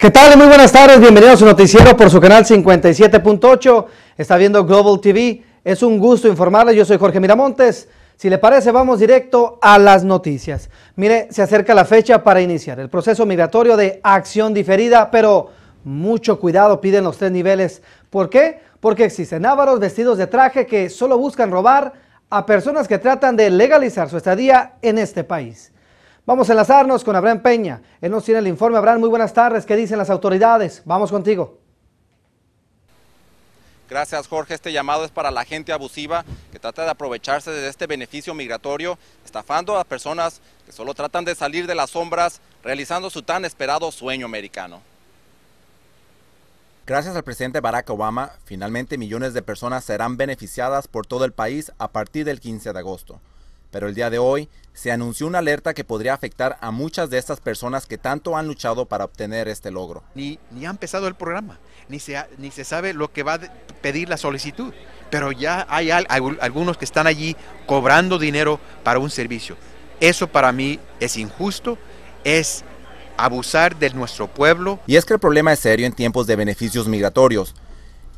¿Qué tal? Muy buenas tardes, bienvenidos a su noticiero por su canal 57.8. Está viendo Global TV. Es un gusto informarles, yo soy Jorge Miramontes. Si le parece, vamos directo a las noticias. Mire, se acerca la fecha para iniciar el proceso migratorio de acción diferida, pero mucho cuidado piden los tres niveles. ¿Por qué? Porque existen ávaros vestidos de traje que solo buscan robar a personas que tratan de legalizar su estadía en este país. Vamos a enlazarnos con Abraham Peña. Él nos tiene el informe. Abraham, muy buenas tardes. ¿Qué dicen las autoridades? Vamos contigo. Gracias Jorge, este llamado es para la gente abusiva que trata de aprovecharse de este beneficio migratorio, estafando a personas que solo tratan de salir de las sombras, realizando su tan esperado sueño americano. Gracias al presidente Barack Obama, finalmente millones de personas serán beneficiadas por todo el país a partir del 15 de agosto. Pero el día de hoy se anunció una alerta que podría afectar a muchas de estas personas que tanto han luchado para obtener este logro. Ni, ni ha empezado el programa, ni se, ni se sabe lo que va a pedir la solicitud, pero ya hay algunos que están allí cobrando dinero para un servicio. Eso para mí es injusto, es abusar de nuestro pueblo. Y es que el problema es serio en tiempos de beneficios migratorios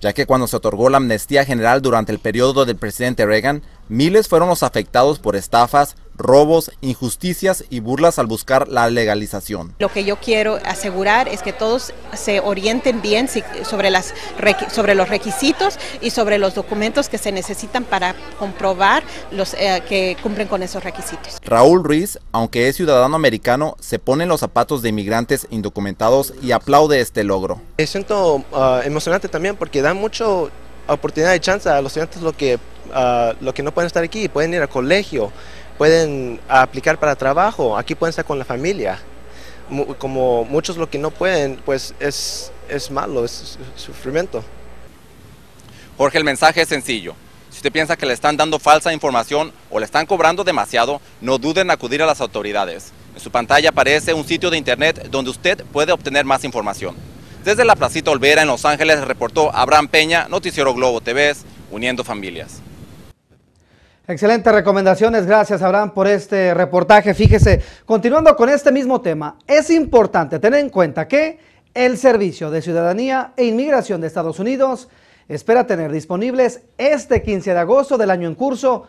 ya que cuando se otorgó la amnistía general durante el periodo del presidente Reagan, miles fueron los afectados por estafas, robos, injusticias y burlas al buscar la legalización. Lo que yo quiero asegurar es que todos se orienten bien sobre, los requisitos y sobre los documentos que se necesitan para comprobar los, eh, que cumplen con esos requisitos. Raúl Ruiz, aunque es ciudadano americano, se pone en los zapatos de inmigrantes indocumentados y aplaude este logro. Me siento ah, emocionante también porque da mucha oportunidad y chance a los estudiantes lo que, ah, lo que no pueden estar aquí, pueden ir al colegio pueden aplicar para trabajo, aquí pueden estar con la familia. Como muchos lo que no pueden, pues es, malo, es sufrimiento. Jorge, el mensaje es sencillo. Si usted piensa que le están dando falsa información o le están cobrando demasiado, no duden en acudir a las autoridades. En su pantalla aparece un sitio de internet donde usted puede obtener más información. Desde la Placita Olvera en Los Ángeles reportó Abraham Peña, Noticiero Globo TV, Uniendo Familias. Excelentes recomendaciones, gracias Abraham por este reportaje. Fíjese, continuando con este mismo tema, es importante tener en cuenta que el Servicio de Ciudadanía e Inmigración de Estados Unidos espera tener disponibles este 15 de agosto del año en curso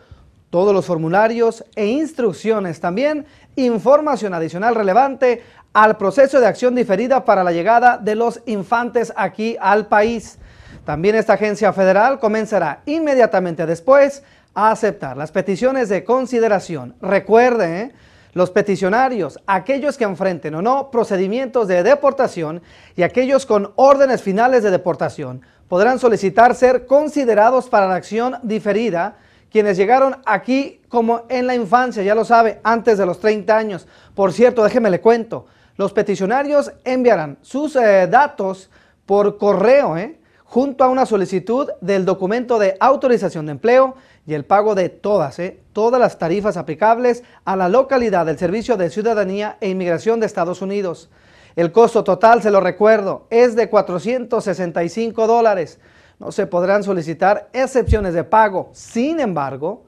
todos los formularios e instrucciones, también información adicional relevante al proceso de acción diferida para la llegada de los infantes aquí al país. También esta agencia federal comenzará inmediatamente después a aceptar. Las peticiones de consideración, recuerden, ¿eh? los peticionarios, aquellos que enfrenten o no procedimientos de deportación y aquellos con órdenes finales de deportación, podrán solicitar ser considerados para la acción diferida quienes llegaron aquí como en la infancia, ya lo sabe, antes de los 30 años. Por cierto, déjeme le cuento, los peticionarios enviarán sus eh, datos por correo, ¿eh? junto a una solicitud del documento de autorización de empleo y el pago de todas, ¿eh? todas las tarifas aplicables a la localidad del Servicio de Ciudadanía e Inmigración de Estados Unidos. El costo total, se lo recuerdo, es de 465 dólares. No se podrán solicitar excepciones de pago. Sin embargo,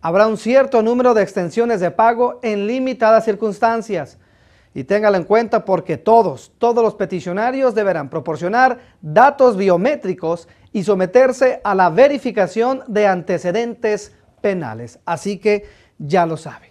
habrá un cierto número de extensiones de pago en limitadas circunstancias. Y téngalo en cuenta porque todos, todos los peticionarios deberán proporcionar datos biométricos y someterse a la verificación de antecedentes penales. Así que ya lo saben.